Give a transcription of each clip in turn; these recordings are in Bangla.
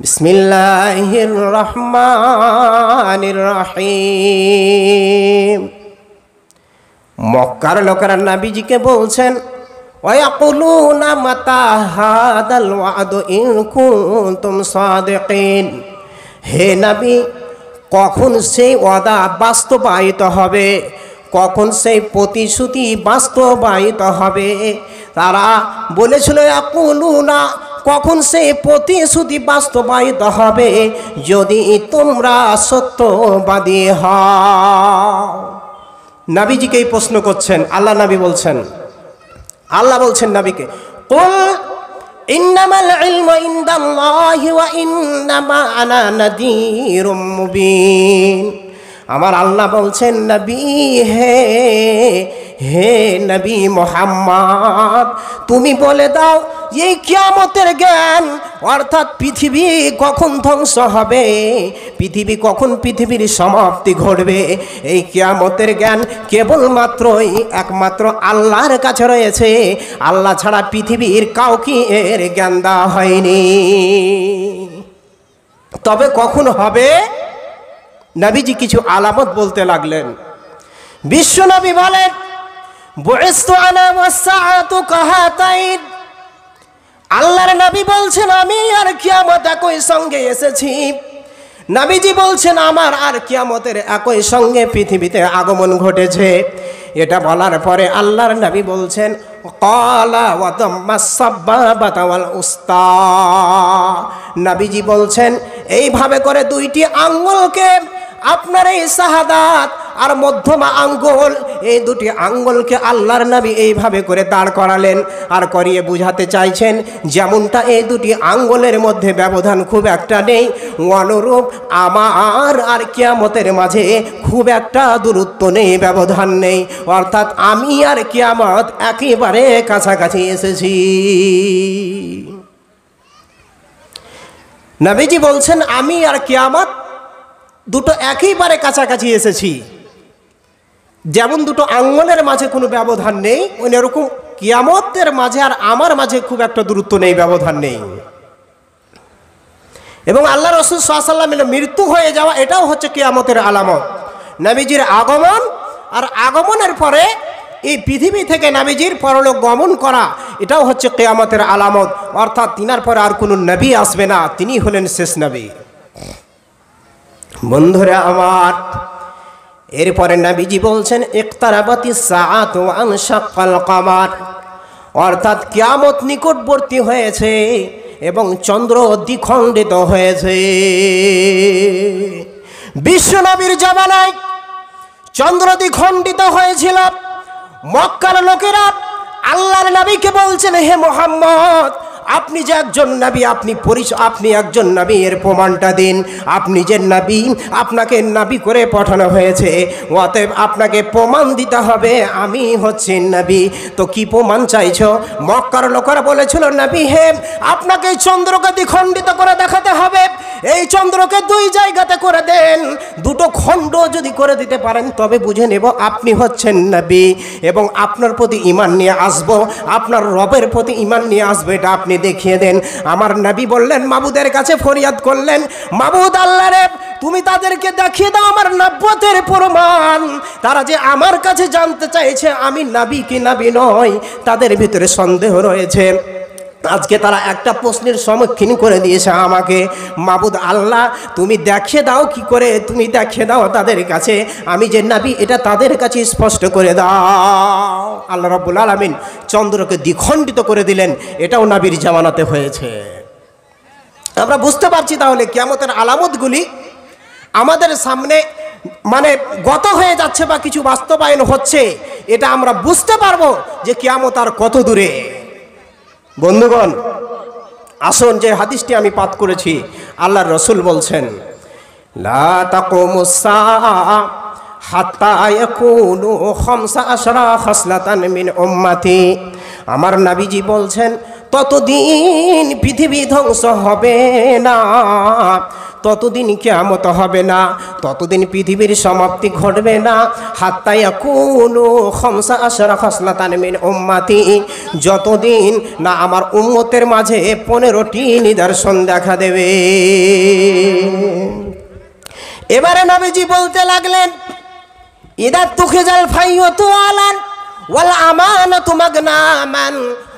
بسم الله الرحمن الرحيم মক্কার লোকেরা নাবিজিকে বলছেন ويقولون متى هذا الوعد إن كنتم صادقين হে নাবি কখন সেই ওয়াদা বাস্তবায়িত হবে কখন সেই প্রতিশ্রুতি বাস্তবায়িত হবে তারা বলেছিল না কখন সে প্রতিশ্রুতি বাস্তবায়িত হবে যদি তোমরা সত্যবাদী হও নাবিজিকে এই প্রশ্ন করছেন আল্লাহ নাবি বলছেন আল্লাহ বলছেন নাবিকে কোন ইন্নামাল ইলমু ইন্দামা আনা নদী আমার আল্লাহ বলছেন নবী হে হে নবী মোহাম্মদ তুমি বলে দাও এই কিয়ামতের জ্ঞান অর্থাৎ পৃথিবী কখন ধ্বংস হবে পৃথিবী কখন পৃথিবীর সমাপ্তি ঘটবে এই কিয়ামতের জ্ঞান কেবলমাত্রই একমাত্র আল্লাহর কাছে রয়েছে আল্লাহ ছাড়া পৃথিবীর কাউকে এর জ্ঞান দেওয়া হয়নি তবে কখন হবে নাবিজি কিছু আলামত বলতে লাগলেন বিশ্ব নবী বলেন আল্লাহর নবী বলছেন আমি আর কিয়ামত একই সঙ্গে এসেছি নাবিজি বলছেন আমার আর কিয়ামতের একই সঙ্গে পৃথিবীতে আগমন ঘটেছে এটা বলার পরে আল্লাহর নবী বলছেন উস্তা নাবিজি বলছেন এইভাবে করে দুইটি আঙ্গুলকে আপনার এই শাহাদাত আর মধ্যমা আঙ্গল এই দুটি আঙ্গলকে আল্লাহর নবী এইভাবে করে দাঁড় করালেন আর করিয়ে বুঝাতে চাইছেন যেমনটা এই দুটি আঙ্গলের মধ্যে ব্যবধান খুব একটা নেই অনুরূপ আমার আর কিয়ামতের মাঝে খুব একটা দূরত্ব নেই ব্যবধান নেই অর্থাৎ আমি আর কিয়ামত একেবারে কাছাকাছি এসেছি নবীজি বলছেন আমি আর কিয়ামত দুটো পারে কাছাকাছি এসেছি যেমন দুটো আঙ্গনের মাঝে কোনো ব্যবধান নেই অন্য রকম কিয়ামতের মাঝে আর আমার মাঝে খুব একটা দূরত্ব নেই ব্যবধান নেই এবং আল্লাহ রসুল সাল্লাম মৃত্যু হয়ে যাওয়া এটাও হচ্ছে কিয়ামতের আলামত নাবিজির আগমন আর আগমনের পরে এই পৃথিবী থেকে নাবিজির পরলোক গমন করা এটাও হচ্ছে কেয়ামতের আলামত অর্থাৎ তিনার পরে আর কোনো নবী আসবে না তিনি হলেন শেষ নবী বন্ধুরা আমার এরপরে নাবিজি বলছেন একতারাবাতি সাত ওয়ান সাকাল কামার অর্থাৎ কিয়ামত নিকটবর্তী হয়েছে এবং চন্দ্র দ্বিখণ্ডিত হয়েছে বিশ্বনবীর জামানায় চন্দ্র দ্বিখণ্ডিত হয়েছিল মক্কার লোকেরা আল্লাহর নবীকে বলছেন হে মোহাম্মদ আপনি যে একজন নাবি আপনি পরিচ আপনি একজন নাবি এর প্রমাণটা দিন আপনি যে নাবি আপনাকে নাবি করে পাঠানো হয়েছে অতএব আপনাকে প্রমাণ দিতে হবে আমি হচ্ছি নাবি তো কি প্রমাণ চাইছ মক্কার লোকার বলেছিল নাবি হে আপনাকে চন্দ্রকে দ্বিখণ্ডিত করে দেখাতে হবে এই চন্দ্রকে দুই জায়গাতে করে দেন দুটো খণ্ড যদি করে দিতে পারেন তবে বুঝে নেব আপনি হচ্ছেন নাবি এবং আপনার প্রতি ইমান নিয়ে আসব আপনার রবের প্রতি ইমান নিয়ে আসবে এটা আপনি আপনি দেখিয়ে দেন আমার নাবি বললেন মাবুদের কাছে ফরিয়াদ করলেন মাবুদ আল্লাহ রে তুমি তাদেরকে দেখিয়ে দাও আমার নাব্যতের প্রমাণ তারা যে আমার কাছে জানতে চাইছে আমি নাবি কি নাবি নয় তাদের ভিতরে সন্দেহ রয়েছে আজকে তারা একটা প্রশ্নের সম্মুখীন করে দিয়েছে আমাকে মাবুদ আল্লাহ তুমি দেখে দাও কি করে তুমি দেখে দাও তাদের কাছে আমি যে নাবি এটা তাদের কাছে স্পষ্ট করে দাও আল্লাহ রব্বুল আলমিন চন্দ্রকে দ্বিখণ্ডিত করে দিলেন এটাও নাবির জামানাতে হয়েছে আমরা বুঝতে পারছি তাহলে কেমতের আলামতগুলি আমাদের সামনে মানে গত হয়ে যাচ্ছে বা কিছু বাস্তবায়ন হচ্ছে এটা আমরা বুঝতে পারবো যে কেয়ামত আর কত দূরে বন্ধুগণ আসুন যে হাদিসটি আমি পাঠ করেছি আল্লাহর রসুল বলছেন আমার নাবিজি বলছেন ততদিন পৃথিবী ধ্বংস হবে না ততদিন কেমত হবে না ততদিন পৃথিবীর সমাপ্তি ঘটবে না হাত্তায়া কোনো হমসা আসরা খসলা তানমিন উম্মাতি যতদিন না আমার উম্মতের মাঝে পনেরোটি নিদর্শন দেখা দেবে এবারে নবীজি বলতে লাগলেন ইদার তুখে জাল ফাইও তো আলান ওয়াল আমানা তুমাগ না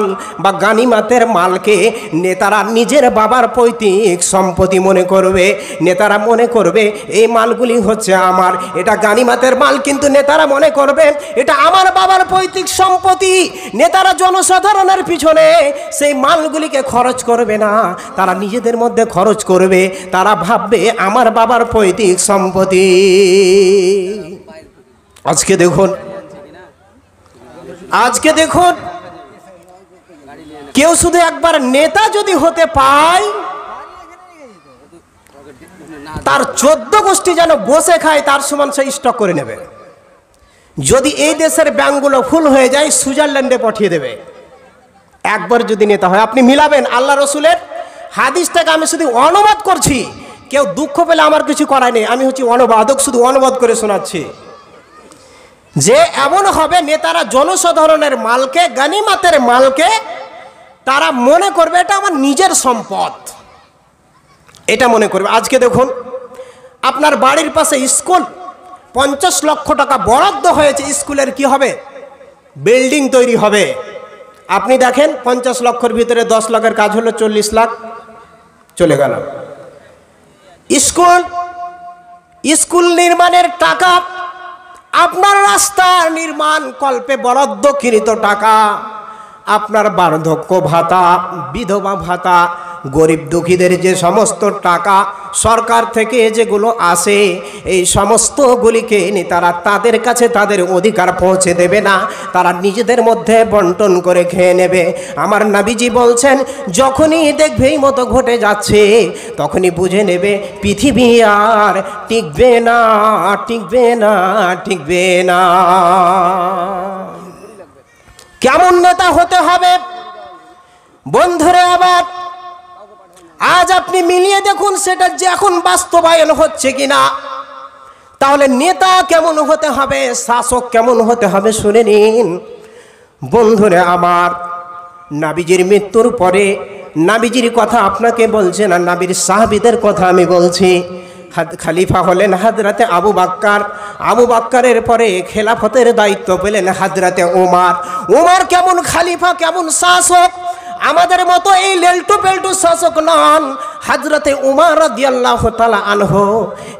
মাল বা গানিমাতের মালকে নেতারা নিজের বাবার পৈতৃক সম্পত্তি মনে করবে নেতারা মনে করবে এই মালগুলি হচ্ছে আমার এটা গানিমাতের মাল কিন্তু নেতারা মনে করবে এটা আমার বাবার পৈতৃক সম্পত্তি নেতারা জনসাধারণের পিছনে সেই মালগুলিকে খরচ করবে না তারা নিজেদের মধ্যে খরচ করবে তারা ভাববে আমার বাবার পৈতৃক সম্পত্তি আজকে দেখুন আজকে দেখুন কেউ শুধু একবার নেতা যদি হতে পায় তার চোদ্দ গোষ্ঠী যেন বসে খায় তার সমান সে স্টক করে নেবে যদি এই দেশের ব্যাংকগুলো ফুল হয়ে যায় সুইজারল্যান্ডে পাঠিয়ে দেবে একবার যদি নেতা হয় আপনি মিলাবেন আল্লাহ রসুলের হাদিস থেকে আমি শুধু অনুবাদ করছি কেউ দুঃখ পেলে আমার কিছু করায় নেই আমি হচ্ছি অনুবাদক শুধু অনুবাদ করে শোনাচ্ছি যে এমন হবে নেতারা জনসাধারণের মালকে গানিমাতের মালকে তারা মনে করবে এটা আমার নিজের সম্পদ এটা মনে করবে আজকে দেখুন আপনার বাড়ির পাশে স্কুল পঞ্চাশ লক্ষ টাকা বরাদ্দ হয়েছে স্কুলের কি হবে বিল্ডিং তৈরি হবে আপনি দেখেন পঞ্চাশ লক্ষর ভিতরে দশ লাখের কাজ হলো চল্লিশ লাখ চলে গেল স্কুল স্কুল নির্মাণের টাকা আপনার রাস্তা নির্মাণ কল্পে বরাদ্দকৃত টাকা আপনার বার্ধক্য ভাতা বিধবা ভাতা গরিব দুঃখীদের যে সমস্ত টাকা সরকার থেকে যেগুলো আসে এই সমস্তগুলিকে নিয়ে তারা তাদের কাছে তাদের অধিকার পৌঁছে দেবে না তারা নিজেদের মধ্যে বন্টন করে খেয়ে নেবে আমার নাবিজি বলছেন যখনই দেখবে এই মতো ঘটে যাচ্ছে তখনই বুঝে নেবে পৃথিবী আর টিকবে না টিকবে না টিকবে না কেমন নেতা হতে হবে বন্ধুরা আবার আজ আপনি মিলিয়ে দেখুন সেটা যে এখন বাস্তবায়ন হচ্ছে কিনা তাহলে নেতা কেমন হতে হবে শাসক কেমন হতে হবে শুনে নিন বন্ধুরা আমার নাবিজির মৃত্যুর পরে নাবিজির কথা আপনাকে বলছে না নাবির সাহাবিদের কথা আমি বলছি খালিফা হলেন হাজরাতে আবু বাক্কার আবু বাক্কারের পরে খেলাফতের দায়িত্ব পেলেন হাজরাতে ওমার ওমার কেমন খালিফা কেমন শাসক আমাদের মতো এই লেলটু পেলটু শাসক নন হাজরতে উমার রাদিয়াল্লাহ তালা আনহ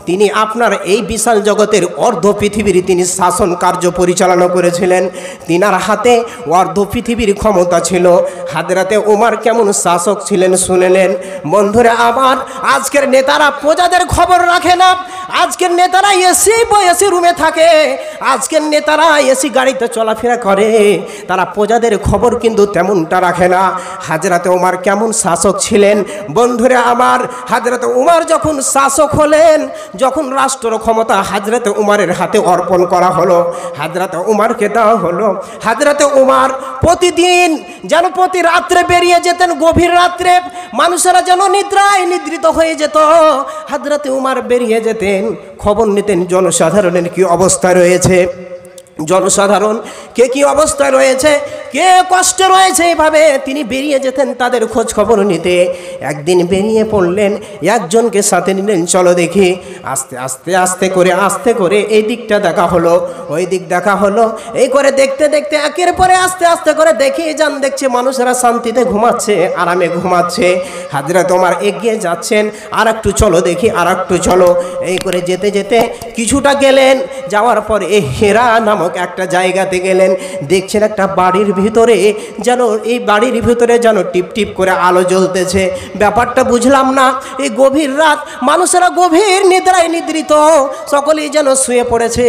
তিনি আপনার এই বিশাল জগতের অর্ধ পৃথিবীর তিনি শাসন কার্য পরিচালনা করেছিলেন তিনার হাতে অর্ধ পৃথিবীর ক্ষমতা ছিল হাজরাতে উমার কেমন শাসক ছিলেন শুনেলেন বন্ধুরা আমার আজকের নেতারা প্রজাদের খবর রাখে না আজকের নেতারা এসি এসি রুমে থাকে আজকের নেতারা এসি গাড়িতে চলাফেরা করে তারা প্রজাদের খবর কিন্তু তেমনটা রাখে না হাজরাতে ওমার কেমন শাসক ছিলেন বন্ধুরা আমার হাজরত উমার যখন শাসক হলেন যখন রাষ্ট্র ক্ষমতা হাজরত উমারের হাতে অর্পণ করা হলো হাজরত উমারকে দেওয়া হলো হাজরত উমার প্রতিদিন যেন প্রতি রাত্রে বেরিয়ে যেতেন গভীর রাত্রে মানুষেরা যেন নিদ্রায় নিদ্রিত হয়ে যেত হাজরত উমার বেরিয়ে যেতেন খবর নিতেন জনসাধারণের কি অবস্থা রয়েছে জনসাধারণ কে কি অবস্থায় রয়েছে কে কষ্টে রয়েছে এভাবে তিনি বেরিয়ে যেতেন তাদের খোঁজ খবর নিতে একদিন বেরিয়ে পড়লেন একজনকে সাথে নিলেন চলো দেখি আস্তে আস্তে আস্তে করে আস্তে করে এই দিকটা দেখা হলো ওই দিক দেখা হলো এই করে দেখতে দেখতে একের পরে আস্তে আস্তে করে দেখে যান দেখছে মানুষেরা শান্তিতে ঘুমাচ্ছে আরামে ঘুমাচ্ছে হাজিরা তোমার এগিয়ে যাচ্ছেন আর একটু চলো দেখি আর একটু চলো এই করে যেতে যেতে কিছুটা গেলেন যাওয়ার পর এই হেরা নামক একটা জায়গাতে গেলেন দেখছেন একটা বাড়ির ভিতরে যেন এই বাড়ির ভিতরে যেন টিপটিপ করে আলো জ্বলতেছে ব্যাপারটা বুঝলাম না এই গভীর রাত মানুষেরা গভীর নিতে নিদ্রায় নিদ্রিত সকলেই যেন শুয়ে পড়েছে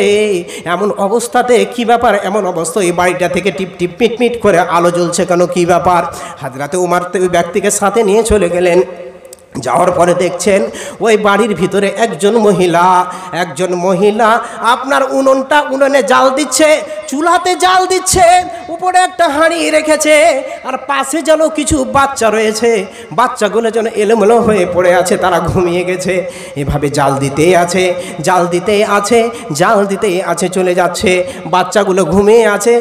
এমন অবস্থাতে কি ব্যাপার এমন অবস্থা এই বাড়িটা থেকে টিপ টিপ মিটমিট করে আলো জ্বলছে কেন কি ব্যাপার হাজরাতে উমারতে ওই ব্যক্তিকে সাথে নিয়ে চলে গেলেন যাওয়ার পরে দেখছেন ওই বাড়ির ভিতরে একজন মহিলা একজন মহিলা আপনার উনুনটা উনুনে জাল দিচ্ছে চুলাতে জাল দিচ্ছে উপরে একটা হাঁড়ি রেখেছে আর পাশে যেন কিছু বাচ্চা রয়েছে বাচ্চাগুলো যেন এলোমেলো হয়ে পড়ে আছে তারা ঘুমিয়ে গেছে এভাবে জাল দিতেই আছে জাল দিতেই আছে জাল দিতেই আছে চলে যাচ্ছে বাচ্চাগুলো ঘুমিয়ে আছে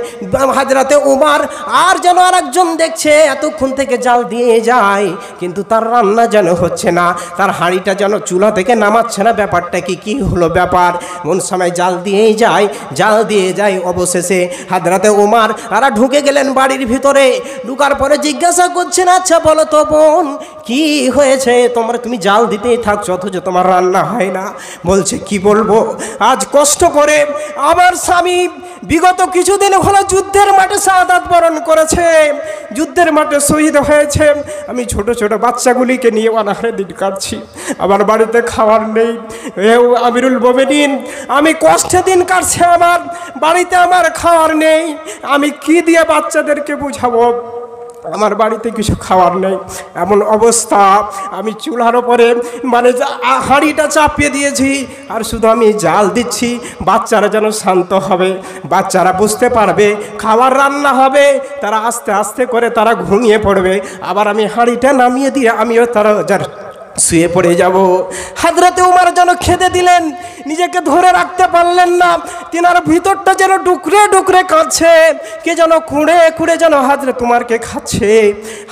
হাজরাতে উমার আর যেন আরেকজন দেখছে এতক্ষণ থেকে জাল দিয়ে যায় কিন্তু তার রান্না যেন হচ্ছে না তার হাঁড়িটা যেন চুলা থেকে নামাচ্ছে না ব্যাপারটা কি কী হলো ব্যাপার মন সময় জাল দিয়েই যায় জাল দিয়ে যায় অবশেষে হাদরাতে ওমার তারা ঢুকে গেলেন বাড়ির ভিতরে ঢুকার পরে জিজ্ঞাসা করছেন আচ্ছা বলো তো বোন কি হয়েছে তোমরা তুমি জাল দিতেই থাকছো অথচ তোমার রান্না হয় না বলছে কি বলবো আজ কষ্ট করে আমার স্বামী বিগত কিছুদিন হলো যুদ্ধের মাঠে সাদাত বরণ করেছে যুদ্ধের মাঠে শহীদ হয়েছে আমি ছোট ছোট বাচ্চাগুলিকে নিয়ে না দিন কাটছি আমার বাড়িতে খাবার নেই এও আমিরুল ববেদিন আমি কষ্টে দিন কাটছে আমার বাড়িতে আমার খাবার নেই আমি কি দিয়ে বাচ্চাদেরকে বুঝাবো আমার বাড়িতে কিছু খাওয়ার নেই এমন অবস্থা আমি চুলার ওপরে মানে হাঁড়িটা চাপিয়ে দিয়েছি আর শুধু আমি জাল দিচ্ছি বাচ্চারা যেন শান্ত হবে বাচ্চারা বুঝতে পারবে খাবার রান্না হবে তারা আস্তে আস্তে করে তারা ঘুমিয়ে পড়বে আবার আমি হাঁড়িটা নামিয়ে দিয়ে আমিও তারা যার শুয়ে পড়ে যাব হাজরাতে উমার যেন খেদে দিলেন নিজেকে ধরে রাখতে পারলেন না তিনার ভিতরটা যেন ডুকরে ডুকরে কাঁদছে কে যেন কুঁড়ে কুঁড়ে যেন হাজরা তোমারকে খাচ্ছে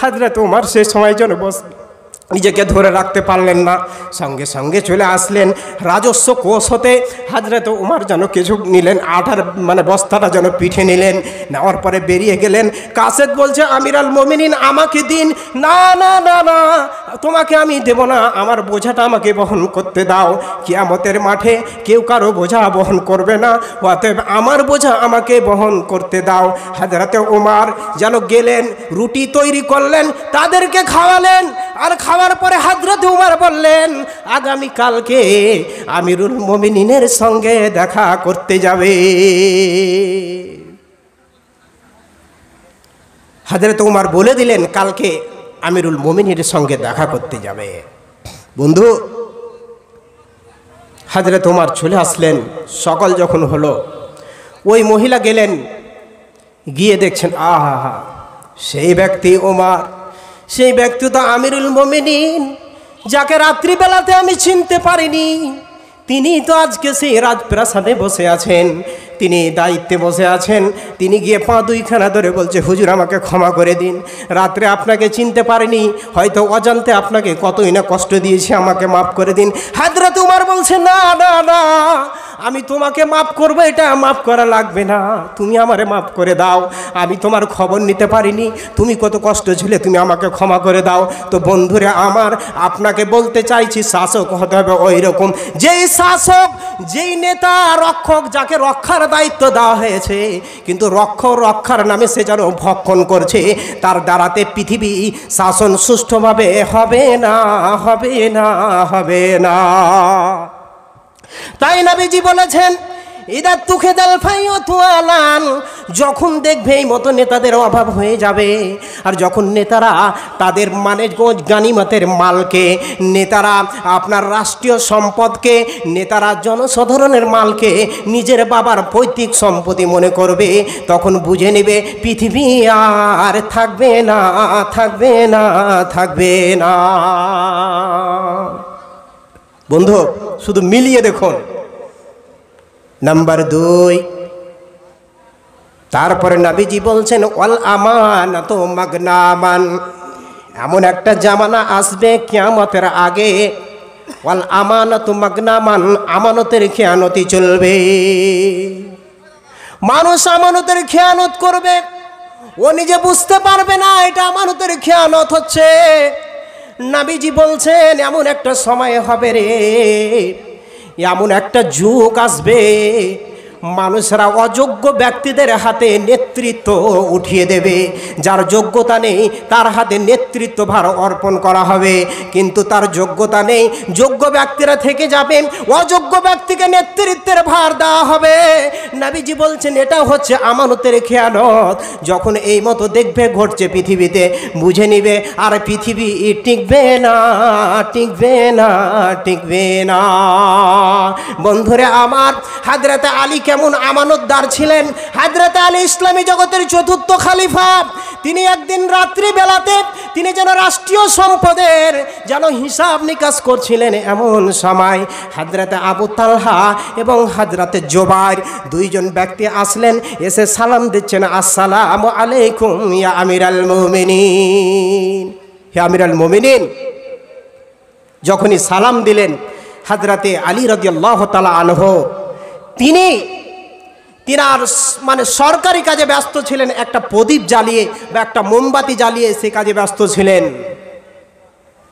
হাজরা তোমার সে সময় যেন বসে নিজেকে ধরে রাখতে পারলেন না সঙ্গে সঙ্গে চলে আসলেন রাজস্ব কোষ হতে তো উমার যেন কিছু নিলেন আঠার মানে বস্তাটা যেন পিঠে নিলেন নেওয়ার পরে বেরিয়ে গেলেন কাশেদ বলছে আমিরাল মমিনিন আমাকে দিন না না না না তোমাকে আমি দেব না আমার বোঝাটা আমাকে বহন করতে দাও কিয়ামতের মাঠে কেউ কারো বোঝা বহন করবে না অতএব আমার বোঝা আমাকে বহন করতে দাও হাজরাতে উমার যেন গেলেন রুটি তৈরি করলেন তাদেরকে খাওয়ালেন আর খাওয়া খাওয়ার পরে হাজরত উমার বললেন আগামীকালকে আমিরুল মমিনের সঙ্গে দেখা করতে যাবে হাজরত উমার বলে দিলেন কালকে আমিরুল মমিনের সঙ্গে দেখা করতে যাবে বন্ধু হাজরে তোমার চলে আসলেন সকল যখন হলো ওই মহিলা গেলেন গিয়ে দেখছেন আহা হা সেই ব্যক্তি ওমার সেই ব্যক্তি তো আমিরুল মোমিনিন যাকে রাত্রিবেলাতে আমি চিনতে পারিনি তিনি তো আজকে সেই রাজপ্রাসাদে বসে আছেন তিনি দায়িত্বে বসে আছেন তিনি গিয়ে পা দুইখানা ধরে বলছে হুজুর আমাকে ক্ষমা করে দিন রাত্রে আপনাকে চিনতে পারিনি হয়তো অজান্তে আপনাকে কতই না কষ্ট দিয়েছে আমাকে মাফ করে দিন হাদরা তোমার বলছে না না না আমি তোমাকে মাফ করবো এটা মাফ করা লাগবে না তুমি আমারে মাফ করে দাও আমি তোমার খবর নিতে পারিনি তুমি কত কষ্ট ঝুলে তুমি আমাকে ক্ষমা করে দাও তো বন্ধুরা আমার আপনাকে বলতে চাইছি শাসক হতে হবে ওই রকম যেই শাসক যেই নেতা রক্ষক যাকে রক্ষার দায়িত্ব দেওয়া হয়েছে কিন্তু রক্ষ রক্ষার নামে সে যেন ভক্ষণ করছে তার দ্বারাতে পৃথিবী শাসন সুষ্ঠুভাবে হবে না হবে না হবে না তাই নাবিজি বলেছেন এরা তুখে দাল ফাইও তুয়ালান যখন দেখবে এই মতো নেতাদের অভাব হয়ে যাবে আর যখন নেতারা তাদের মানে গানিমতের মালকে নেতারা আপনার রাষ্ট্রীয় সম্পদকে নেতারা জনসাধারণের মালকে নিজের বাবার পৈতৃক সম্পত্তি মনে করবে তখন বুঝে নেবে পৃথিবী আর থাকবে না থাকবে না থাকবে না বন্ধু শুধু মিলিয়ে দেখুন নাম্বার দুই তারপরে নাবিজি বলছেন অল আমান তো মগনামান এমন একটা জামানা আসবে কেয়ামতের আগে আমান আমানত মগনামান আমানতের খেয়ানতি চলবে মানুষ আমানতের খেয়ানত করবে ও নিজে বুঝতে পারবে না এটা আমানতের খেয়ানত হচ্ছে নাবিজি বলছেন এমন একটা সময় হবে রে এমন একটা যুগ আসবে মানুষরা অযোগ্য ব্যক্তিদের হাতে নেতৃত্ব উঠিয়ে দেবে যার যোগ্যতা নেই তার হাতে নেতৃত্ব ভার অর্পণ করা হবে কিন্তু তার যোগ্যতা নেই যোগ্য ব্যক্তিরা থেকে যাবেন অযোগ্য ব্যক্তিকে নেতৃত্বের ভার দেওয়া হবে নাবিজি বলছেন এটা হচ্ছে আমানতের খেয়ালত যখন এই মতো দেখবে ঘটছে পৃথিবীতে বুঝে নিবে আর পৃথিবী টিকবে না টিকবে না টিকবে না বন্ধুরে আমার হাজরাতে আলীকে কেমন আমানতদার ছিলেন হায়দ্রাত আলী ইসলামী জগতের চতুর্থ খালিফা তিনি একদিন রাত্রি বেলাতে তিনি যেন রাষ্ট্রীয় সম্পদের যেন হিসাব নিকাশ করছিলেন এমন সময় হাজরাতে আবু তালহা এবং হাজরাতে জোবার দুইজন ব্যক্তি আসলেন এসে সালাম দিচ্ছেন আসসালাম আলাইকুম ইয়া আমির আল মোমিনিন হে আমির আল মোমিনিন যখনই সালাম দিলেন হাজরাতে আলী রদিয়াল্লাহ তালা আলহ তিনি তিনার মানে সরকারি কাজে ব্যস্ত ছিলেন একটা প্রদীপ জ্বালিয়ে বা একটা মোমবাতি জ্বালিয়ে সে কাজে ব্যস্ত ছিলেন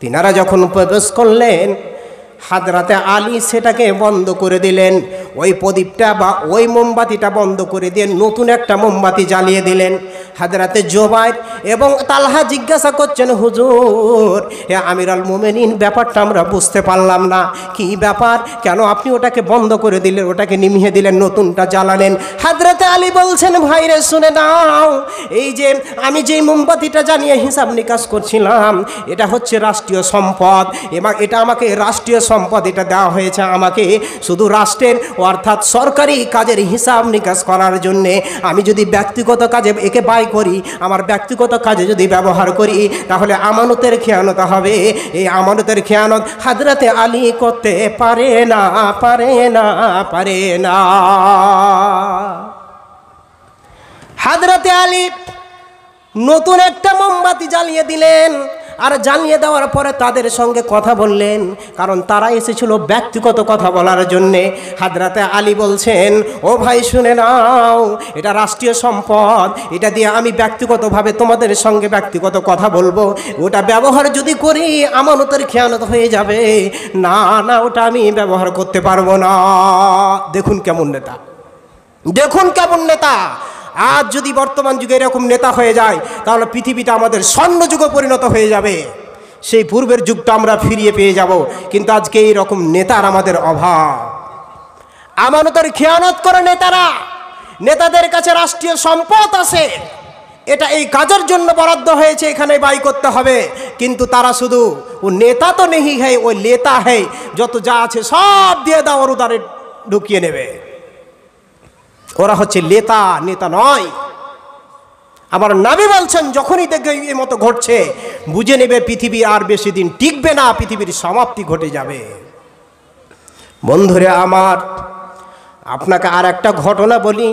তিনারা যখন প্রবেশ করলেন হাদরাতে আলী সেটাকে বন্ধ করে দিলেন ওই প্রদীপটা বা ওই মোমবাতিটা বন্ধ করে দিয়ে নতুন একটা মোমবাতি জ্বালিয়ে দিলেন হাজরাতে জোবায় এবং তালহা জিজ্ঞাসা করছেন হুজুর এ আমিরাল মোমেনিন ব্যাপারটা আমরা বুঝতে পারলাম না কি ব্যাপার কেন আপনি ওটাকে বন্ধ করে দিলেন ওটাকে নিমিয়ে দিলেন নতুনটা জ্বালালেন হাজরাতে আলী বলছেন ভাইরে শুনে নাও এই যে আমি যেই মোমবাতিটা জানিয়ে হিসাব নিকাশ করছিলাম এটা হচ্ছে রাষ্ট্রীয় সম্পদ এবং এটা আমাকে রাষ্ট্রীয় সম্পদ এটা দেওয়া হয়েছে আমাকে শুধু রাষ্ট্রের অর্থাৎ সরকারি কাজের হিসাব নিকাশ করার জন্যে আমি যদি ব্যক্তিগত কাজে একে ব্যয় করি আমার ব্যক্তিগত কাজে যদি ব্যবহার করি তাহলে আমানতের খেয়ানত হবে এই আমানতের খেয়ানত হাজরাতে আলী করতে পারে না পারে না পারে না হাজরাতে আলী নতুন একটা মোমবাতি জ্বালিয়ে দিলেন আর জানিয়ে দেওয়ার পরে তাদের সঙ্গে কথা বললেন কারণ তারা এসেছিল ব্যক্তিগত কথা বলার জন্যে হাদরাতে আলী বলছেন ও ভাই শুনে নাও এটা রাষ্ট্রীয় সম্পদ এটা দিয়ে আমি ব্যক্তিগতভাবে তোমাদের সঙ্গে ব্যক্তিগত কথা বলবো ওটা ব্যবহার যদি করি আমানতের খেয়ানত হয়ে যাবে না না ওটা আমি ব্যবহার করতে পারবো না দেখুন কেমন নেতা দেখুন কেমন নেতা আজ যদি বর্তমান যুগে এরকম নেতা হয়ে যায় তাহলে পৃথিবীটা আমাদের যুগে পরিণত হয়ে যাবে সেই পূর্বের যুগটা আমরা ফিরিয়ে পেয়ে যাব কিন্তু আজকে এই রকম নেতার আমাদের অভাব আমানতের খেয়ানত করে নেতারা নেতাদের কাছে রাষ্ট্রীয় সম্পদ আছে এটা এই কাজের জন্য বরাদ্দ হয়েছে এখানে বাই করতে হবে কিন্তু তারা শুধু ও নেতা তো নেহি হে ওই নেতা হ্যায় যত যা আছে সব দিয়ে দাও ওর উদারে ঢুকিয়ে নেবে ওরা হচ্ছে নেতা নেতা নয় আমার নাবি বলছেন যখনই দেখবে এ মতো ঘটছে বুঝে নেবে পৃথিবী আর বেশি দিন টিকবে না পৃথিবীর সমাপ্তি ঘটে যাবে বন্ধুরা আমার আপনাকে আর একটা ঘটনা বলি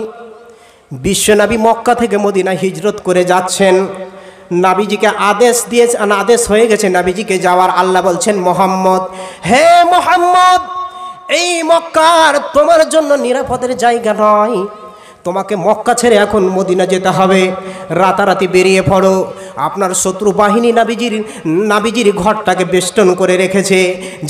বিশ্বনাবী মক্কা থেকে মদিনা হিজরত করে যাচ্ছেন নাবিজিকে আদেশ দিয়েছে আদেশ হয়ে গেছে নাবিজিকে যাওয়ার আল্লাহ বলছেন মোহাম্মদ হে মোহাম্মদ এই মক্কার তোমার জন্য নিরাপদের জায়গা নয় তোমাকে মক্কা ছেড়ে এখন মদিনা যেতে হবে রাতারাতি বেরিয়ে পড়ো আপনার শত্রু বাহিনী নাবিজির নাবিজির ঘরটাকে বেষ্টন করে রেখেছে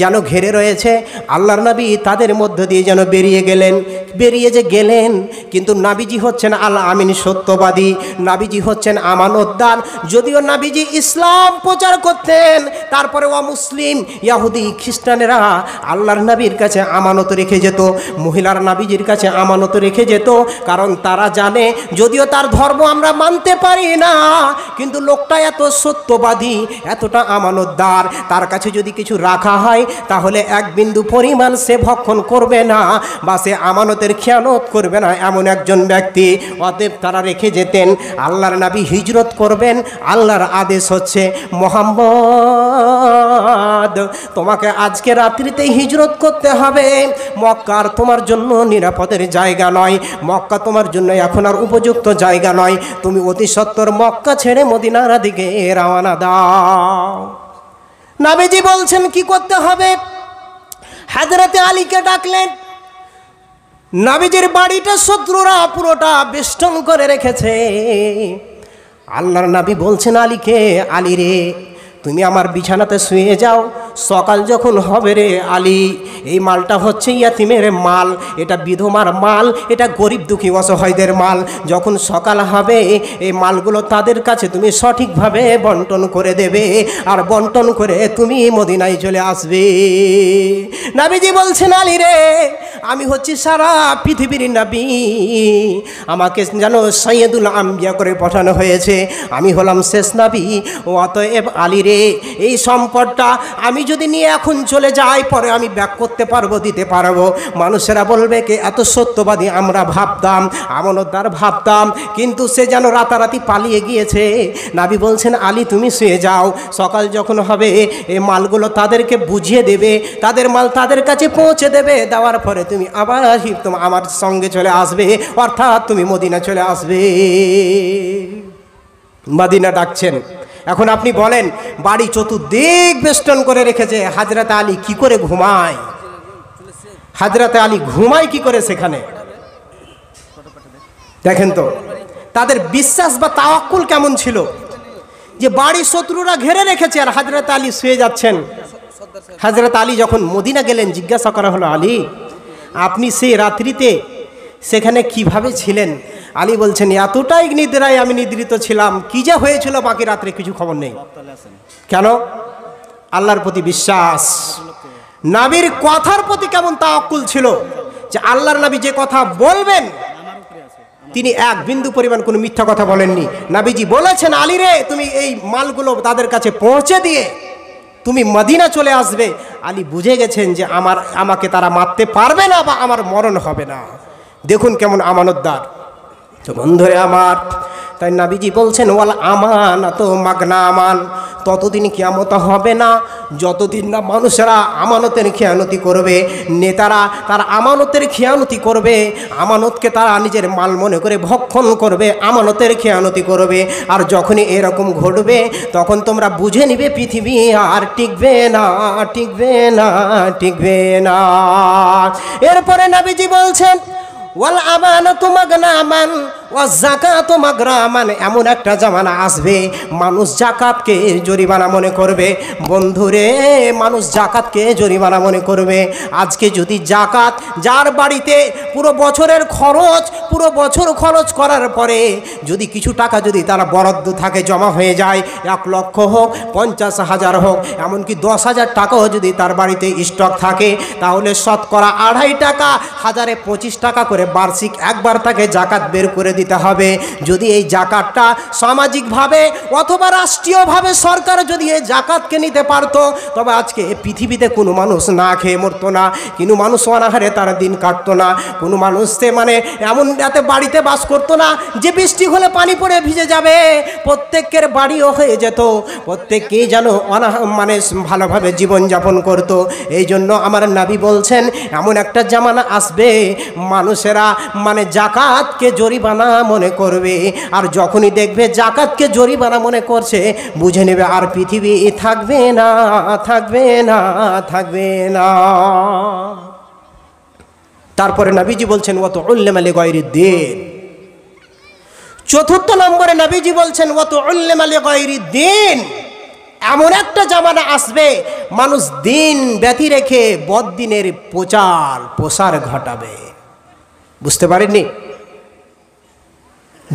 যেন ঘেরে রয়েছে আল্লাহর নাবি তাদের মধ্য দিয়ে যেন বেরিয়ে গেলেন বেরিয়ে যে গেলেন কিন্তু নাবিজি হচ্ছেন আল আমিন সত্যবাদী নাবিজি হচ্ছেন আমানোদ্দান যদিও নাবিজি ইসলাম প্রচার করতেন তারপরে মুসলিম ইয়াহুদি খ্রিস্টানেরা আল্লাহর নাবির কাছে আমানত রেখে যেত মহিলার নাবিজির কাছে আমানত রেখে যেত কারণ কারণ তারা জানে যদিও তার ধর্ম আমরা মানতে পারি না কিন্তু লোকটা এত সত্যবাদী এতটা আমানতদার তার কাছে যদি কিছু রাখা হয় তাহলে এক বিন্দু পরিমাণ সে ভক্ষণ করবে না বা সে আমানতের খেয়ালত করবে না এমন একজন ব্যক্তি অতএব তারা রেখে যেতেন আল্লাহর নাবি হিজরত করবেন আল্লাহর আদেশ হচ্ছে মোহাম্মদ তোমাকে আজকে রাত্রিতে হিজরত করতে হবে মক্কা আর তোমার জন্য নিরাপদের জায়গা নয় মক্কা তোমার তোমার জন্য এখন আর উপযুক্ত জায়গা নয় তুমি অতি সত্তর মক্কা ছেড়ে মদিনার দিকে রওনা দাও নাবিজি বলছেন কি করতে হবে হাজরাতে আলীকে ডাকলেন নাবিজির বাড়িটা শত্রুরা পুরোটা বেষ্টন করে রেখেছে আল্লাহর নাবি বলছেন আলীকে আলী রে তুমি আমার বিছানাতে শুয়ে যাও সকাল যখন হবে রে আলী এই মালটা হচ্ছে ইয়াতিমের মাল এটা বিধমার মাল এটা গরিব দুঃখী অসহায়দের মাল যখন সকাল হবে এই মালগুলো তাদের কাছে তুমি সঠিকভাবে বন্টন করে দেবে আর বন্টন করে তুমি মদিনায় চলে আসবে নাবিজি বলছেন আলী রে আমি হচ্ছি সারা পৃথিবীর নাবি আমাকে যেন সৈয়দুল আম্বিয়া করে পাঠানো হয়েছে আমি হলাম শেষ নাবি ও অতএব আলী রে এই সম্পদটা আমি যদি নিয়ে এখন চলে যাই পরে আমি ব্যাক করতে পারবো দিতে পারবো মানুষেরা বলবে কে এত সত্যবাদী আমরা ভাবতাম আমলদার ভাবতাম কিন্তু সে যেন রাতারাতি পালিয়ে গিয়েছে নাবি বলছেন আলী তুমি শুয়ে যাও সকাল যখন হবে এ মালগুলো তাদেরকে বুঝিয়ে দেবে তাদের মাল তাদের কাছে পৌঁছে দেবে দেওয়ার পরে তুমি আবার তোমার আমার সঙ্গে চলে আসবে অর্থাৎ তুমি মদিনা চলে আসবে মদিনা ডাকছেন এখন আপনি বলেন বাড়ি চতুর্দিক বেষ্টন করে রেখেছে হাজরাতে আলী কি করে ঘুমায় হাজরাতে আলী ঘুমায় কি করে সেখানে দেখেন তো তাদের বিশ্বাস বা তাওয়াক্কুল কেমন ছিল যে বাড়ি শত্রুরা ঘেরে রেখেছে আর হাজরত আলী শুয়ে যাচ্ছেন হাজরত আলী যখন মদিনা গেলেন জিজ্ঞাসা করা হলো আলী আপনি সেই রাত্রিতে সেখানে কিভাবে ছিলেন আলী বলছেন এতটাই নিদ্রায় আমি নিদ্রিত ছিলাম কি যা হয়েছিল বাকি রাত্রে কিছু খবর নেই কেন আল্লাহর প্রতি বিশ্বাস নাবির কথার প্রতি কেমন তা অকুল ছিল যে আল্লাহর নাবি যে কথা বলবেন তিনি এক বিন্দু পরিমাণ কোনো মিথ্যা কথা বলেননি নাবিজি বলেছেন আলী রে তুমি এই মালগুলো তাদের কাছে পৌঁছে দিয়ে তুমি মদিনা চলে আসবে আলী বুঝে গেছেন যে আমার আমাকে তারা মারতে পারবে না বা আমার মরণ হবে না দেখুন কেমন আমানতদার তো বন্ধুরে আমার তাই নাবিজি বলছেন ওয়াল আমান তো মাগনা আমান ততদিন কেয়ামত হবে না যতদিন না মানুষেরা আমানতের খেয়ানতি করবে নেতারা তার আমানতের খেয়ানতি করবে আমানতকে তারা নিজের মাল মনে করে ভক্ষণ করবে আমানতের খেয়ানতি করবে আর যখনই এরকম ঘটবে তখন তোমরা বুঝে নিবে পৃথিবী আর টিকবে না টিকবে না টিকবে না এরপরে নাবিজি বলছেন ওয়াল আমানত মাগনা আমান জাকাত মাগরামান এমন একটা জামানা আসবে মানুষ জাকাতকে জরিমানা মনে করবে বন্ধুরে মানুষ জাকাতকে জরিমানা মনে করবে আজকে যদি জাকাত যার বাড়িতে পুরো বছরের খরচ পুরো বছর খরচ করার পরে যদি কিছু টাকা যদি তারা বরাদ্দ থাকে জমা হয়ে যায় এক লক্ষ হোক পঞ্চাশ হাজার হোক এমনকি দশ হাজার টাকাও যদি তার বাড়িতে স্টক থাকে তাহলে শতকরা আড়াই টাকা হাজারে পঁচিশ টাকা করে বার্ষিক একবার তাকে জাকাত বের করে দিতে দিতে হবে যদি এই জাকাতটা সামাজিকভাবে অথবা রাষ্ট্রীয়ভাবে সরকার যদি এই জাকাতকে নিতে পারতো তবে আজকে পৃথিবীতে কোনো মানুষ না খেয়ে মরতো না কোনো মানুষ অনাহারে তারা দিন কাটতো না কোনো মানুষ সে মানে এমন এতে বাড়িতে বাস করতো না যে বৃষ্টি হলে পানি পড়ে ভিজে যাবে প্রত্যেকের বাড়িও হয়ে যেত প্রত্যেকেই যেন অনাহ মানে ভালোভাবে জীবনযাপন করত এই জন্য আমার নাবি বলছেন এমন একটা জামানা আসবে মানুষেরা মানে জাকাতকে জরিমানা জরিমানা মনে করবে আর যখনই দেখবে জাকাতকে জরিমানা মনে করছে বুঝে নেবে আর পৃথিবী থাকবে না থাকবে না থাকবে না তারপরে নাবিজি বলছেন অত উল্লেমালে গয়রির দিন চতুর্থ নম্বরে নাবিজি বলছেন অত উল্লেমালে গয়রির দিন এমন একটা জামানা আসবে মানুষ দিন ব্যথি রেখে বদিনের প্রচার প্রসার ঘটাবে বুঝতে পারেননি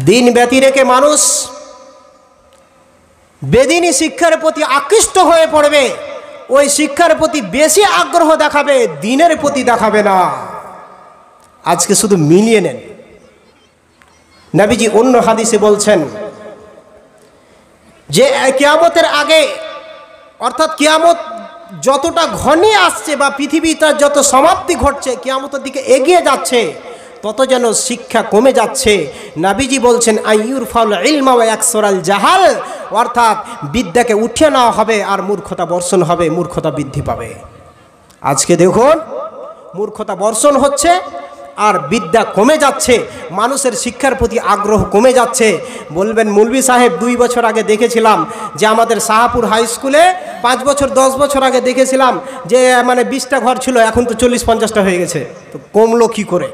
দিন ব্যতি রেখে মানুষ বেদিনী শিক্ষার প্রতি আকৃষ্ট হয়ে পড়বে ওই শিক্ষার প্রতি বেশি আগ্রহ দেখাবে দিনের প্রতি দেখাবে না আজকে শুধু মিলিয়ে নেন নাবিজি অন্য হাদিসে বলছেন যে কেয়ামতের আগে অর্থাৎ কেয়ামত যতটা ঘনে আসছে বা পৃথিবীটার যত সমাপ্তি ঘটছে কেয়ামতের দিকে এগিয়ে যাচ্ছে তত যেন শিক্ষা কমে যাচ্ছে নাবিজি বলছেন আইউর ফাউল ইলমা ও একসরাল জাহাল অর্থাৎ বিদ্যাকে উঠিয়ে নেওয়া হবে আর মূর্খতা বর্ষণ হবে মূর্খতা বৃদ্ধি পাবে আজকে দেখুন মূর্খতা বর্ষণ হচ্ছে আর বিদ্যা কমে যাচ্ছে মানুষের শিক্ষার প্রতি আগ্রহ কমে যাচ্ছে বলবেন মুলবি সাহেব দুই বছর আগে দেখেছিলাম যে আমাদের শাহাপুর হাই স্কুলে পাঁচ বছর দশ বছর আগে দেখেছিলাম যে মানে বিশটা ঘর ছিল এখন তো চল্লিশ পঞ্চাশটা হয়ে গেছে তো কমলো কী করে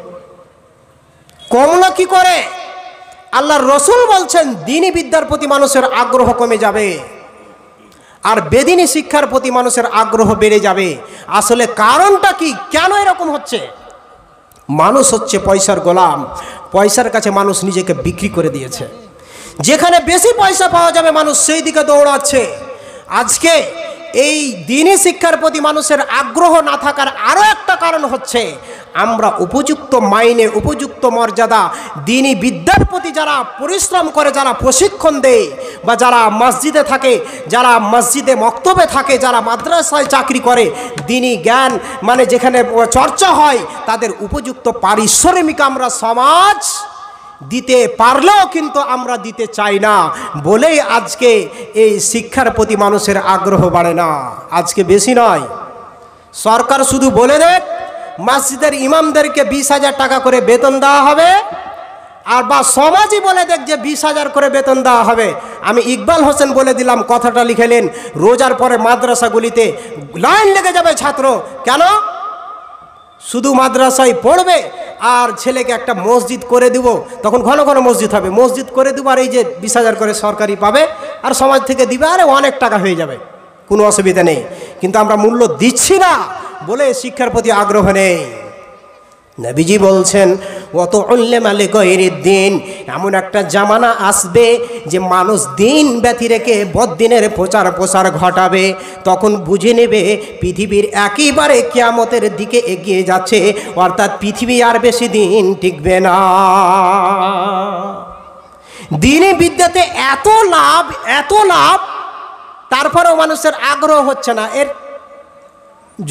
কমলা কি করে আল্লাহর রসুল বলছেন দিনী বিদ্যার প্রতি মানুষের আগ্রহ কমে যাবে আর বেদিনী শিক্ষার প্রতি মানুষের আগ্রহ বেড়ে যাবে আসলে কারণটা কি কেন এরকম হচ্ছে মানুষ হচ্ছে পয়সার গোলাম পয়সার কাছে মানুষ নিজেকে বিক্রি করে দিয়েছে যেখানে বেশি পয়সা পাওয়া যাবে মানুষ সেই দিকে দৌড়াচ্ছে আজকে এই দিনই শিক্ষার প্রতি মানুষের আগ্রহ না থাকার আরও একটা কারণ হচ্ছে আমরা উপযুক্ত মাইনে উপযুক্ত মর্যাদা দিনই বিদ্যার প্রতি যারা পরিশ্রম করে যারা প্রশিক্ষণ দেয় বা যারা মসজিদে থাকে যারা মসজিদে মক্তবে থাকে যারা মাদ্রাসায় চাকরি করে দিনই জ্ঞান মানে যেখানে চর্চা হয় তাদের উপযুক্ত পারিশ্রমিক আমরা সমাজ দিতে পারলেও কিন্তু আমরা দিতে চাই না বলেই আজকে এই শিক্ষার প্রতি মানুষের আগ্রহ বাড়ে না আজকে বেশি নয় সরকার শুধু বলে দেয় মাসিদের ইমামদেরকে বিশ হাজার টাকা করে বেতন দেওয়া হবে আর বা সমাজই বলে দেখ যে বিশ হাজার করে বেতন দেওয়া হবে আমি ইকবাল হোসেন বলে দিলাম কথাটা লিখেলেন রোজার পরে মাদ্রাসাগুলিতে লাইন লেগে যাবে ছাত্র কেন শুধু মাদ্রাসায় পড়বে আর ছেলেকে একটা মসজিদ করে দিব তখন ঘন ঘন মসজিদ হবে মসজিদ করে দেবো আর এই যে বিশ হাজার করে সরকারি পাবে আর সমাজ থেকে দিবে আরে অনেক টাকা হয়ে যাবে কোনো অসুবিধা নেই কিন্তু আমরা মূল্য দিচ্ছি না বলে শিক্ষার প্রতি আগ্রহ নেই নবীজি বলছেন অত অল্লে মালে গহিরের দিন এমন একটা জামানা আসবে যে মানুষ দিন ব্যথি রেখে বদিনের প্রচার প্রসার ঘটাবে তখন বুঝে নেবে পৃথিবীর একেবারে কেয়ামতের দিকে এগিয়ে যাচ্ছে অর্থাৎ পৃথিবী আর বেশি দিন টিকবে না দিনে বিদ্যাতে এত লাভ এত লাভ তারপরেও মানুষের আগ্রহ হচ্ছে না এর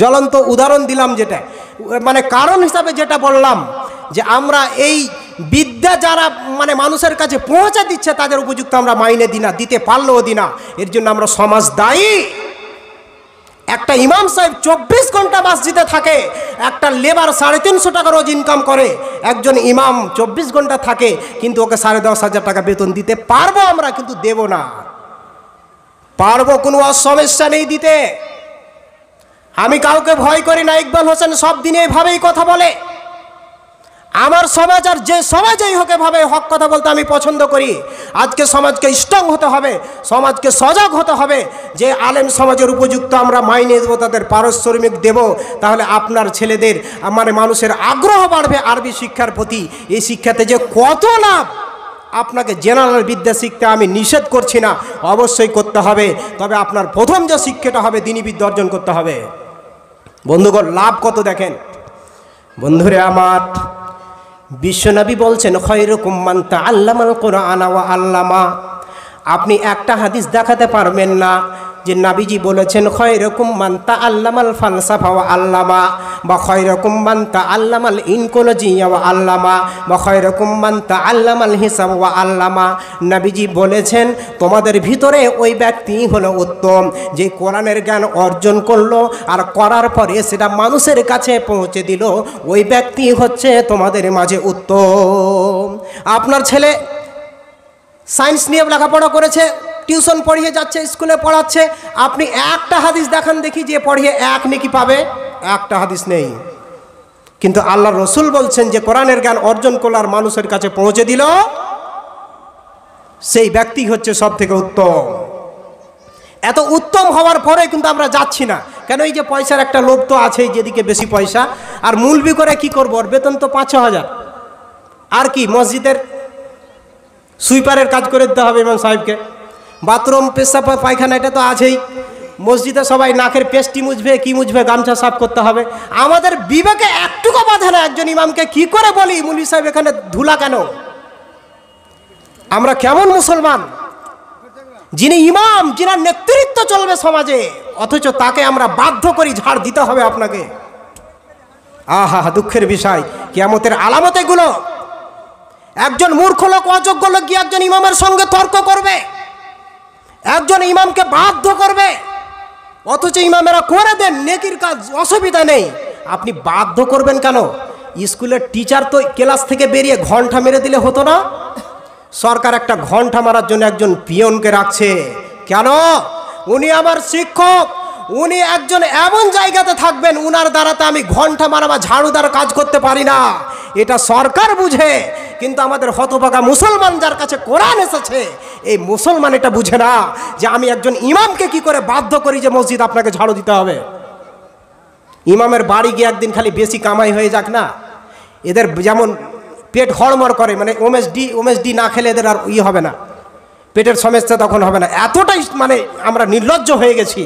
জ্বলন্ত উদাহরণ দিলাম যেটা মানে কারণ হিসাবে যেটা বললাম যে আমরা এই বিদ্যা যারা মানে মানুষের কাছে পৌঁছে দিচ্ছে তাদের উপযুক্ত আমরা মাইনে দিই না দিতে পারলেও দিই না এর জন্য আমরা সমাজ দায়ী একটা ইমাম সাহেব চব্বিশ ঘন্টা মসজিদে থাকে একটা লেবার সাড়ে তিনশো টাকা রোজ ইনকাম করে একজন ইমাম চব্বিশ ঘন্টা থাকে কিন্তু ওকে সাড়ে দশ হাজার টাকা বেতন দিতে পারবো আমরা কিন্তু দেব না পারবো কোনো সমস্যা নেই দিতে আমি কাউকে ভয় করি না ইকবাল হোসেন সব দিনে এভাবেই কথা বলে আমার সমাজ আর যে সমাজেই হোক এভাবে হক কথা বলতে আমি পছন্দ করি আজকে সমাজকে স্ট্রং হতে হবে সমাজকে সজাগ হতে হবে যে আলেম সমাজের উপযুক্ত আমরা মাইনে দেবো তাদের পারশ্রমিক দেব তাহলে আপনার ছেলেদের মানে মানুষের আগ্রহ বাড়বে আরবি শিক্ষার প্রতি এই শিক্ষাতে যে কত লাভ আপনাকে জেনারেল বিদ্যা শিখতে আমি নিষেধ করছি না অবশ্যই করতে হবে তবে আপনার প্রথম যে শিক্ষাটা হবে দিনীবিদ্যা অর্জন করতে হবে বন্ধুগণ লাভ কত দেখেন বন্ধুরে আমার বিশ্বনবী বলছেন খয়রকুম মান্তা আল্লামাল কোরআনা ওয়া আল্লামা আপনি একটা হাদিস দেখাতে পারবেন না যে নাবিজি বলেছেন খয়রকুম মান্তা আল্লামাল ফালসাফা ও আল্লামা বা খয়রকুম মান্তা আল্লামাল ইনকোলজি ও আল্লামা বা খয়রকুম মান্তা আল্লামাল হিসাব ও আল্লামা নাবিজি বলেছেন তোমাদের ভিতরে ওই ব্যক্তি হলো উত্তম যে কোরআনের জ্ঞান অর্জন করলো আর করার পরে সেটা মানুষের কাছে পৌঁছে দিল ওই ব্যক্তি হচ্ছে তোমাদের মাঝে উত্তম আপনার ছেলে সায়েন্স নিয়ে লেখাপড়া করেছে টিউশন পড়িয়ে যাচ্ছে স্কুলে পড়াচ্ছে আপনি একটা হাদিস দেখান দেখি যে পড়িয়ে এক নেকি পাবে একটা হাদিস নেই কিন্তু আল্লাহ রসুল বলছেন যে কোরআনের জ্ঞান অর্জন করলার মানুষের কাছে পৌঁছে দিল সেই ব্যক্তি হচ্ছে সব থেকে উত্তম এত উত্তম হওয়ার পরে কিন্তু আমরা যাচ্ছি না কেন এই যে পয়সার একটা লোভ তো আছেই যেদিকে বেশি পয়সা আর মূলবি করে কি করবো ওর বেতন তো পাঁচ হাজার আর কি মসজিদের সুইপারের কাজ করে দিতে হবে ইমাম সাহেবকে বাথরুম পেশাব পায়খানা এটা তো আছেই মসজিদে সবাই নাকের পেস্টি মুছবে কি মুছবে গামছা সাফ করতে হবে আমাদের বিবেকে একটুকু বাধা না একজন ইমামকে কি করে বলি মুলি সাহেব এখানে ধুলা কেন আমরা কেমন মুসলমান যিনি ইমাম যিনার নেতৃত্ব চলবে সমাজে অথচ তাকে আমরা বাধ্য করি ঝাড় দিতে হবে আপনাকে আহা দুঃখের বিষয় কেমতের আলামত এগুলো একজন মূর্খ লোক অযোগ্য লোক গিয়ে একজন ইমামের সঙ্গে তর্ক করবে একজন ইমামকে বাধ্য করবে অথচ ইমামেরা করে দেন নেকির কাজ অসুবিধা নেই আপনি বাধ্য করবেন কেন স্কুলের টিচার তো ক্লাস থেকে বেরিয়ে ঘন্টা মেরে দিলে হতো না সরকার একটা ঘন্টা মারার জন্য একজন পিয়নকে রাখছে কেন উনি আমার শিক্ষক উনি একজন এমন জায়গাতে থাকবেন উনার দ্বারাতে আমি ঘন্টা মারা বা দ্বারা কাজ করতে পারি না এটা সরকার বুঝে কিন্তু আমাদের হতভাগা মুসলমান যার কাছে কোরআন এসেছে এই মুসলমান এটা বুঝে না যে আমি একজন ইমামকে কি করে বাধ্য করি যে মসজিদ আপনাকে ঝাড়ু দিতে হবে ইমামের বাড়ি গিয়ে একদিন খালি বেশি কামাই হয়ে যাক না এদের যেমন পেট হড়মড় করে মানে ওমেশ ডি ওমেশ ডি না খেলে এদের আর ই হবে না পেটের সমস্যা তখন হবে না এতটাই মানে আমরা নির্লজ্জ হয়ে গেছি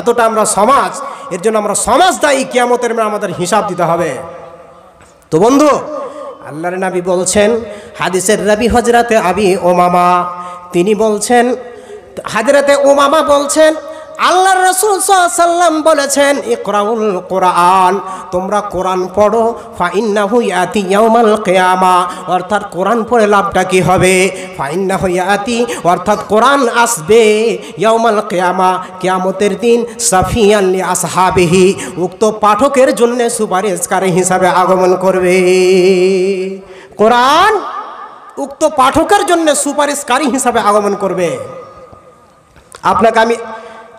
এতটা আমরা সমাজ এর জন্য আমরা সমাজ দায়ী কিয়ামতের আমাদের হিসাব দিতে হবে তো বন্ধু আল্লাহর নাবি বলছেন হাদিসের রবি হজরাতে আবি ও মামা তিনি বলছেন হাজরাতে ও মামা বলছেন আল্লাহ রসুল সাল্লাম বলেছেন ইকরাউল কোরআন তোমরা কোরআন পড়ো ফাইন্না হুইয়াতি ইয়ামাল কেয়ামা অর্থাৎ কোরআন পড়ে লাভটা কী হবে ফাইন্না হুইয়াতি অর্থাৎ কোরআন আসবে ইয়ামাল কেয়ামা কেয়ামতের দিন সাফিয়ান আসহাবিহি উক্ত পাঠকের জন্য সুপারিশকারী হিসাবে আগমন করবে কোরআন উক্ত পাঠকের জন্য সুপারিশকারী হিসাবে আগমন করবে আপনাকে আমি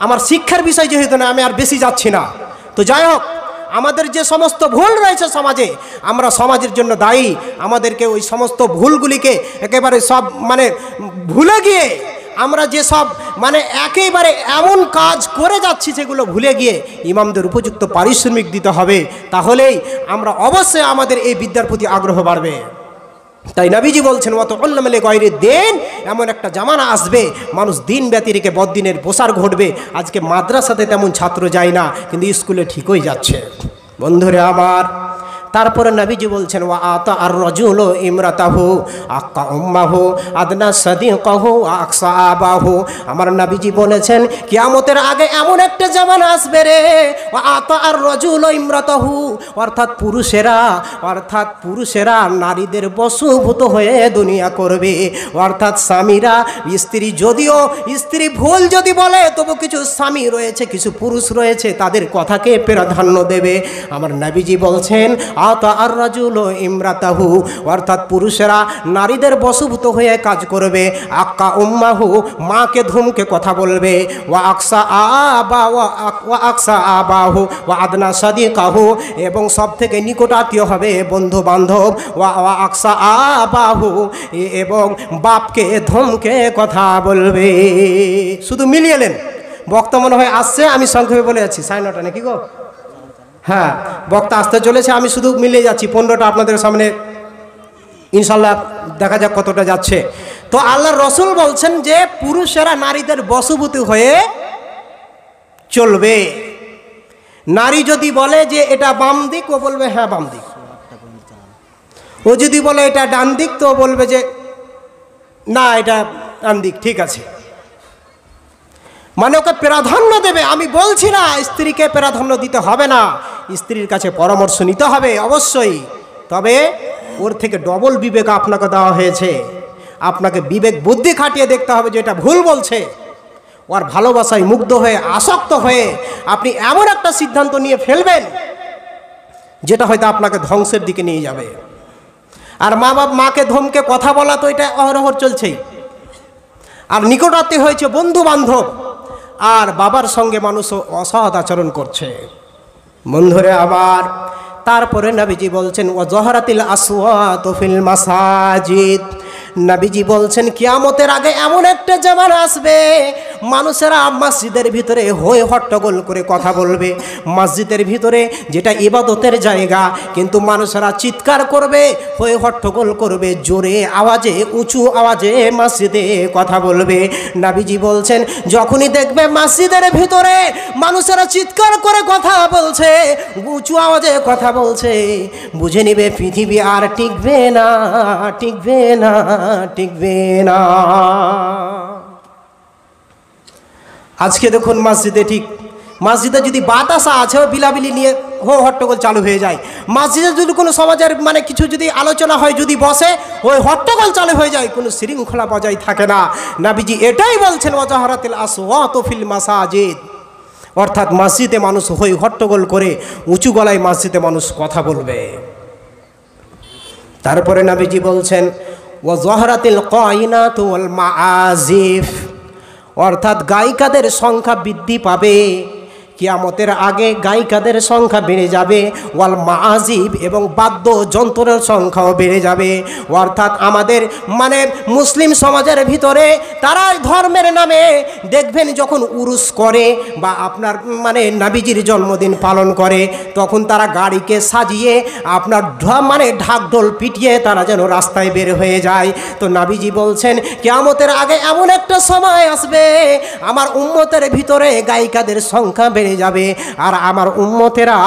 আমার শিক্ষার বিষয় যেহেতু না আমি আর বেশি যাচ্ছি না তো যাই হোক আমাদের যে সমস্ত ভুল রয়েছে সমাজে আমরা সমাজের জন্য দায়ী আমাদেরকে ওই সমস্ত ভুলগুলিকে একেবারে সব মানে ভুলে গিয়ে আমরা যে সব মানে একেবারে এমন কাজ করে যাচ্ছি সেগুলো ভুলে গিয়ে ইমামদের উপযুক্ত পারিশ্রমিক দিতে হবে তাহলেই আমরা অবশ্যই আমাদের এই বিদ্যার প্রতি আগ্রহ বাড়বে তাই নাবিজি বলছেন অত মেলে গয়ের দেন এমন একটা জামানা আসবে মানুষ দিন ব্যতি রেখে বদদিনের প্রসার ঘটবে আজকে মাদ্রাসাতে তেমন ছাত্র যায় না কিন্তু স্কুলে ঠিকই যাচ্ছে বন্ধুরে আমার তারপরে নবীজি বলছেন ও আত আর রজুল ইমরাতাহু আক্কা উম্মাহু আদনা সদি কহু আকসা আবাহু আমার নবীজি বলেছেন কিয়ামতের আগে এমন একটা জামান আসবে রে ও আত আর রজুল ইমরাতাহু অর্থাৎ পুরুষেরা অর্থাৎ পুরুষেরা নারীদের বসুভূত হয়ে দুনিয়া করবে অর্থাৎ স্বামীরা স্ত্রী যদিও স্ত্রী ভুল যদি বলে তবু কিছু স্বামী রয়েছে কিছু পুরুষ রয়েছে তাদের কথাকে প্রাধান্য দেবে আমার নাবিজি বলছেন আতা আর রাজুল ইমরাতাহু অর্থাৎ পুরুষেরা নারীদের বসুভূত হয়ে কাজ করবে আক্কা উম্মাহু মাকে ধুমকে কথা বলবে ওয়া আকসা আবা ওয়া আকসা আবাহু ওয়া আদনা সাদি কাহু এবং সব থেকে নিকটাত্মীয় হবে বন্ধু বান্ধব ওয়া ওয়া আকসা আবাহু এবং বাপকে ধুমকে কথা বলবে শুধু মিলিয়ে নেন বক্তা মনে হয় আসছে আমি সংক্ষেপে বলে যাচ্ছি সাইনটা নটা নাকি গো হ্যাঁ বক্তা আসতে চলেছে আমি শুধু মিলে যাচ্ছি পনেরোটা আপনাদের সামনে ইনশাল্লাহ দেখা যাক কতটা যাচ্ছে তো আল্লাহ রসুল বলছেন যে পুরুষেরা নারীদের বশভূতি হয়ে চলবে নারী যদি বলে যে এটা বাম দিক ও বলবে হ্যাঁ বাম দিক ও যদি বলে এটা ডান দিক তো বলবে যে না এটা ডান দিক ঠিক আছে মানে ওকে প্রাধান্য দেবে আমি বলছি না স্ত্রীকে প্রাধান্য দিতে হবে না স্ত্রীর কাছে পরামর্শ নিতে হবে অবশ্যই তবে ওর থেকে ডবল বিবেক আপনাকে দেওয়া হয়েছে আপনাকে বিবেক বুদ্ধি খাটিয়ে দেখতে হবে যে এটা ভুল বলছে ওর ভালোবাসায় মুগ্ধ হয়ে আসক্ত হয়ে আপনি এমন একটা সিদ্ধান্ত নিয়ে ফেলবেন যেটা হয়তো আপনাকে ধ্বংসের দিকে নিয়ে যাবে আর মা বাপ মাকে ধমকে কথা বলা তো এটা অহরহর চলছেই আর নিকটাত্মী হয়েছে বন্ধু বান্ধব আর বাবার সঙ্গে মানুষ অসহদ আচরণ করছে বন্ধুরে আবার তারপরে নাবিজি বলছেন ও জহরাতিল আসওয়া তফিল মাসাজিদ নাবিজি বলছেন কিয়ামতের আগে এমন একটা জামান আসবে মানুষেরা মসজিদের ভিতরে হয়ে হট্টগোল করে কথা বলবে মসজিদের ভিতরে যেটা ইবাদতের জায়গা কিন্তু মানুষেরা চিৎকার করবে হয়ে হট্টগোল করবে জোরে আওয়াজে উঁচু আওয়াজে মসজিদে কথা বলবে নাবিজি বলছেন যখনই দেখবে মসজিদের ভিতরে মানুষেরা চিৎকার করে কথা বলছে উঁচু আওয়াজে কথা বলছে বুঝে নিবে পৃথিবী আর টিকবে না টিকবে না টিকবে না আজকে দেখুন মসজিদে ঠিক মসজিদে যদি বাতাসা আছে বিলাবিলি নিয়ে হো হট্টগোল চালু হয়ে যায় মসজিদে যদি কোনো সমাজের মানে কিছু যদি আলোচনা হয় যদি বসে ওই হট্টগোল চালু হয়ে যায় কোনো শৃঙ্খলা বজায় থাকে না নাবিজি এটাই বলছেন ওজাহারাতিল আসওয়াতফিল মাসাজিদ অর্থাৎ মসজিদে মানুষ হই হট্টগোল করে উঁচু গলায় মসজিদে মানুষ কথা বলবে তারপরে নাবিজি বলছেন ওয়াজহরাতিল কয়নাত ওয়াল মাআজিফ অর্থাৎ গায়িকাদের সংখ্যা বৃদ্ধি পাবে কিয়ামতের আগে গায়িকাদের সংখ্যা বেড়ে যাবে ওয়াল মাহাজিব এবং বাদ্যযন্ত্রের সংখ্যাও বেড়ে যাবে অর্থাৎ আমাদের মানে মুসলিম সমাজের ভিতরে তারা ধর্মের নামে দেখবেন যখন উরুস করে বা আপনার মানে নাবিজির জন্মদিন পালন করে তখন তারা গাড়িকে সাজিয়ে আপনার মানে ঢাকঢোল পিটিয়ে তারা যেন রাস্তায় বের হয়ে যায় তো নাবিজি বলছেন কেয়ামতের আগে এমন একটা সময় আসবে আমার উন্মতের ভিতরে গায়িকাদের সংখ্যা বেড়ে বেড়ে যাবে আর আমার উন্মতেরা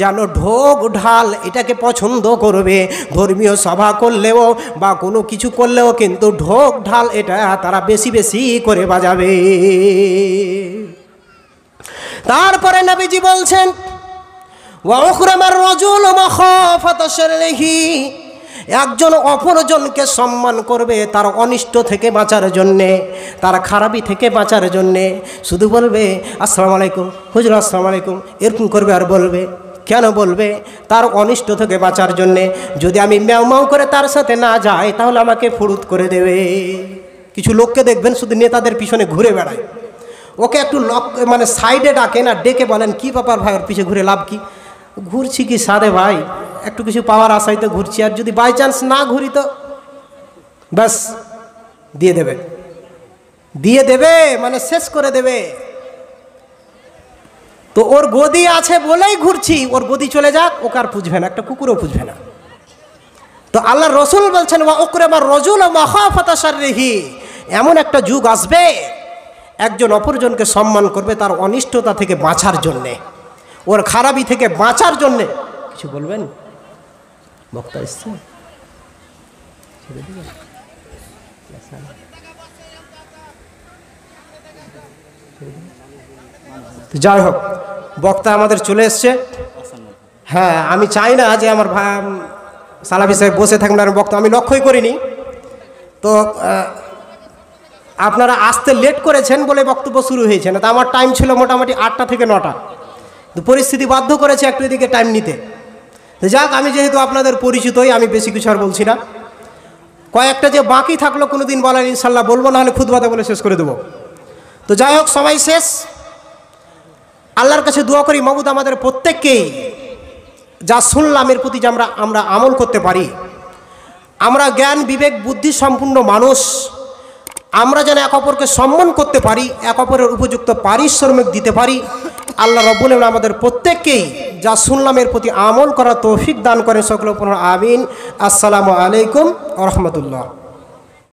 যেন ঢোক ঢাল এটাকে পছন্দ করবে ধর্মীয় সভা করলেও বা কোনো কিছু করলেও কিন্তু ঢোক ঢাল এটা তারা বেশি বেশি করে বাজাবে তারপরে নবীজি বলছেন ওয়া রজুল মখ ফত একজন অপরজনকে সম্মান করবে তার অনিষ্ট থেকে বাঁচার জন্যে তার খারাপি থেকে বাঁচার জন্যে শুধু বলবে আসসালামু আলাইকুম হুজুর আসসালামু আলাইকুম এরকম করবে আর বলবে কেন বলবে তার অনিষ্ট থেকে বাঁচার জন্যে যদি আমি ম্যাও করে তার সাথে না যাই তাহলে আমাকে ফুরুত করে দেবে কিছু লোককে দেখবেন শুধু নেতাদের পিছনে ঘুরে বেড়ায় ওকে একটু লক মানে সাইডে ডাকে না ডেকে বলেন কি ব্যাপার ভাইয়ের পিছিয়ে ঘুরে লাভ কী ঘুরছি কি সারে ভাই একটু কিছু পাওয়ার আশায় তো ঘুরছি আর যদি বাই চান্স না ঘুরি তো ব্যাস দিয়ে দেবে দিয়ে দেবে মানে শেষ করে দেবে তো ওর গদি আছে বলেই ঘুরছি ওর গদি চলে যাক ওকার পুজবে না একটা কুকুরও পুজবে না তো আল্লাহ রসুল বলছেন ওয়া ওকরে আমার রজুল মহাফতাসারিহি এমন একটা যুগ আসবে একজন অপরজনকে সম্মান করবে তার অনিষ্টতা থেকে বাঁচার জন্যে ওর খারাপি থেকে বাঁচার জন্যে কিছু বলবেন বক্তা এসছে যাই হোক বক্তা আমাদের চলে এসছে হ্যাঁ আমি চাই না যে আমার সালাফি সাহেব বসে থাকবেন আর বক্তা আমি লক্ষ্যই করিনি তো আপনারা আসতে লেট করেছেন বলে বক্তব্য শুরু হয়েছে না তো আমার টাইম ছিল মোটামুটি আটটা থেকে নটা তো পরিস্থিতি বাধ্য করেছে একটু এদিকে টাইম নিতে তো যাক আমি যেহেতু আপনাদের পরিচিতই আমি বেশি কিছু আর বলছি না কয়েকটা যে বাকি থাকলো কোনো দিন বলার ইনশাল্লাহ বলবো নাহলে খুদবাদা বলে শেষ করে দেবো তো যাই হোক সবাই শেষ আল্লাহর কাছে দোয়া করি মাবুদ আমাদের প্রত্যেককেই যা শুনলাম এর প্রতি যে আমরা আমরা আমল করতে পারি আমরা জ্ঞান বিবেক বুদ্ধি সম্পূর্ণ মানুষ আমরা যেন এক অপরকে সম্মান করতে পারি এক অপরের উপযুক্ত পারিশ্রমিক দিতে পারি আল্লাহ রব্বুল আমাদের প্রত্যেককেই যা শুনলামের প্রতি আমল করা তৌফিক দান করে সকল পুনর আমিন আসসালামু আলাইকুম রহমতুল্লাহ